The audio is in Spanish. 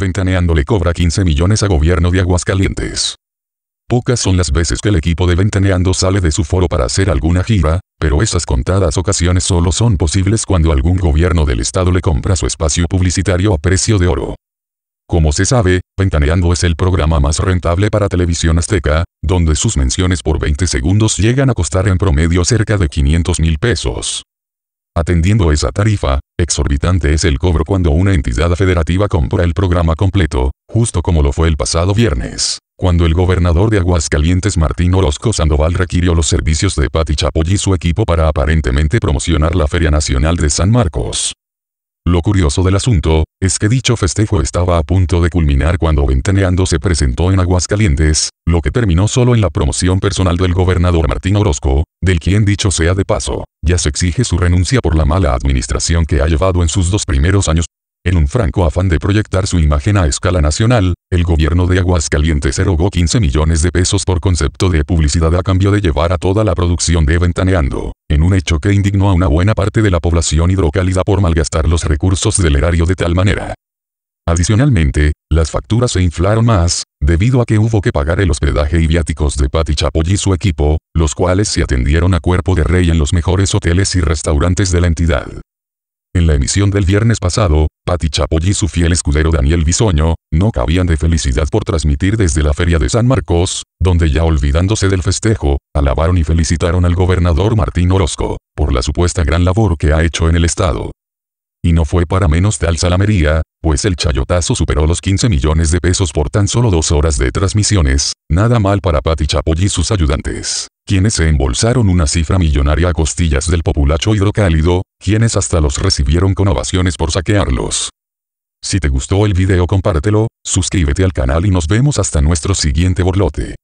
Ventaneando le cobra 15 millones a gobierno de Aguascalientes. Pocas son las veces que el equipo de Ventaneando sale de su foro para hacer alguna gira, pero esas contadas ocasiones solo son posibles cuando algún gobierno del estado le compra su espacio publicitario a precio de oro. Como se sabe, Ventaneando es el programa más rentable para televisión azteca, donde sus menciones por 20 segundos llegan a costar en promedio cerca de 500 mil pesos. Atendiendo esa tarifa, exorbitante es el cobro cuando una entidad federativa compra el programa completo, justo como lo fue el pasado viernes, cuando el gobernador de Aguascalientes Martín Orozco Sandoval requirió los servicios de Pati Chapoy y su equipo para aparentemente promocionar la Feria Nacional de San Marcos. Lo curioso del asunto, es que dicho festejo estaba a punto de culminar cuando Ventaneando se presentó en Aguascalientes, lo que terminó solo en la promoción personal del gobernador Martín Orozco, del quien dicho sea de paso, ya se exige su renuncia por la mala administración que ha llevado en sus dos primeros años. En un franco afán de proyectar su imagen a escala nacional, el gobierno de Aguascalientes erogó 15 millones de pesos por concepto de publicidad a cambio de llevar a toda la producción de Ventaneando, en un hecho que indignó a una buena parte de la población hidrocálida por malgastar los recursos del erario de tal manera. Adicionalmente, las facturas se inflaron más, debido a que hubo que pagar el hospedaje y viáticos de Pati Chapoy y su equipo, los cuales se atendieron a cuerpo de rey en los mejores hoteles y restaurantes de la entidad. En la emisión del viernes pasado, Pati Chapoy y su fiel escudero Daniel Bisoño, no cabían de felicidad por transmitir desde la Feria de San Marcos, donde ya olvidándose del festejo, alabaron y felicitaron al gobernador Martín Orozco, por la supuesta gran labor que ha hecho en el Estado. Y no fue para menos tal salamería, pues el chayotazo superó los 15 millones de pesos por tan solo dos horas de transmisiones, nada mal para Pati Chapoy y sus ayudantes, quienes se embolsaron una cifra millonaria a costillas del populacho hidrocálido, quienes hasta los recibieron con ovaciones por saquearlos. Si te gustó el video compártelo, suscríbete al canal y nos vemos hasta nuestro siguiente borlote.